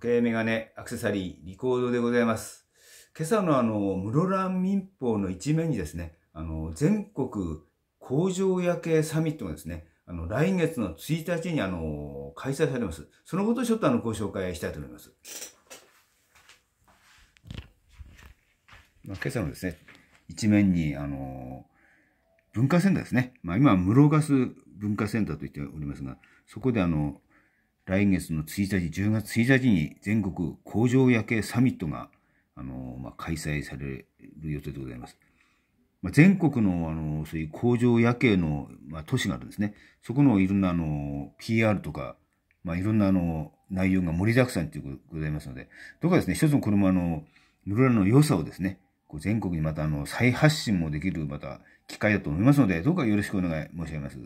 時計メガネ、アクセサリー、リコードでございます。今朝のあの、室蘭民法の一面にですね、あの、全国工場夜景サミットがですね、あの、来月の1日にあの、開催されます。そのことをちょっとあの、ご紹介したいと思います。まあ、今朝のですね、一面にあの、文化センターですね。まあ今室ガス文化センターと言っておりますが、そこであの、来月の1日、10月1日に全国工場夜景サミットが、あの、まあ、開催される予定でございます。まあ、全国の、あの、そういう工場夜景の、まあ、都市があるんですね。そこのいろんな、あの、PR とか、まあ、いろんな、あの、内容が盛りだくさんということでございますので、とかですね、一つの車れも、あの、室蘭の良さをですね、こう全国にまた、あの、再発信もできる、また、機会だと思いますので、どうかよろしくお願い申し上げます。